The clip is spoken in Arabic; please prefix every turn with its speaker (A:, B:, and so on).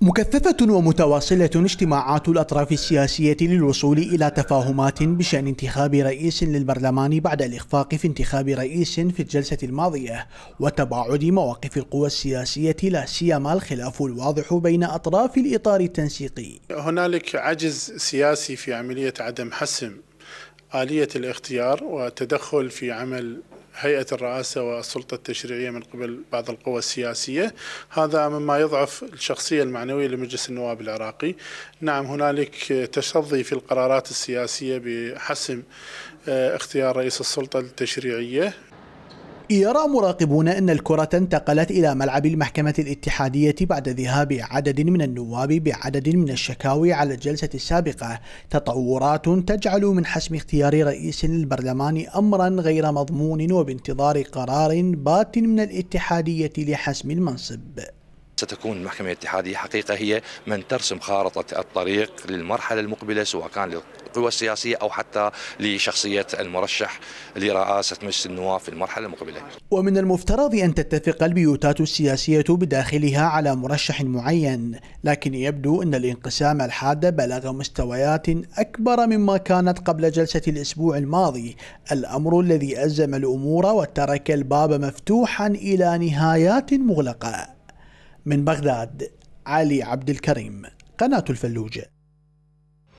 A: مكثفة ومتواصلة اجتماعات الأطراف السياسية للوصول إلى تفاهمات بشأن انتخاب رئيس للبرلمان بعد الإخفاق في انتخاب رئيس في الجلسة الماضية وتباعد مواقف القوى السياسية لا سيما الخلاف الواضح بين أطراف الإطار التنسيقي.
B: هنالك عجز سياسي في عملية عدم حسم آلية الاختيار والتدخل في عمل هيئة الرئاسة والسلطة التشريعية من قبل بعض القوى السياسية هذا مما يضعف الشخصية المعنوية لمجلس النواب العراقي نعم هنالك تشظي في القرارات السياسية بحسم آه، اختيار رئيس السلطة التشريعية
A: يرى مراقبون أن الكرة انتقلت إلى ملعب المحكمة الاتحادية بعد ذهاب عدد من النواب بعدد من الشكاوي على الجلسة السابقة تطورات تجعل من حسم اختيار رئيس للبرلمان أمرا غير مضمون وبانتظار قرار بات من الاتحادية لحسم المنصب
C: ستكون المحكمة الاتحادية حقيقة هي من ترسم خارطة الطريق للمرحلة المقبلة سواء كان للقوى السياسية أو حتى لشخصية المرشح لرئاسة مجلس النواب في المرحلة المقبلة
A: ومن المفترض أن تتفق البيوتات السياسية بداخلها على مرشح معين لكن يبدو أن الانقسام الحاد بلغ مستويات أكبر مما كانت قبل جلسة الأسبوع الماضي الأمر الذي أزم الأمور وترك الباب مفتوحا إلى نهايات مغلقة من بغداد علي عبد الكريم قناة الفلوجة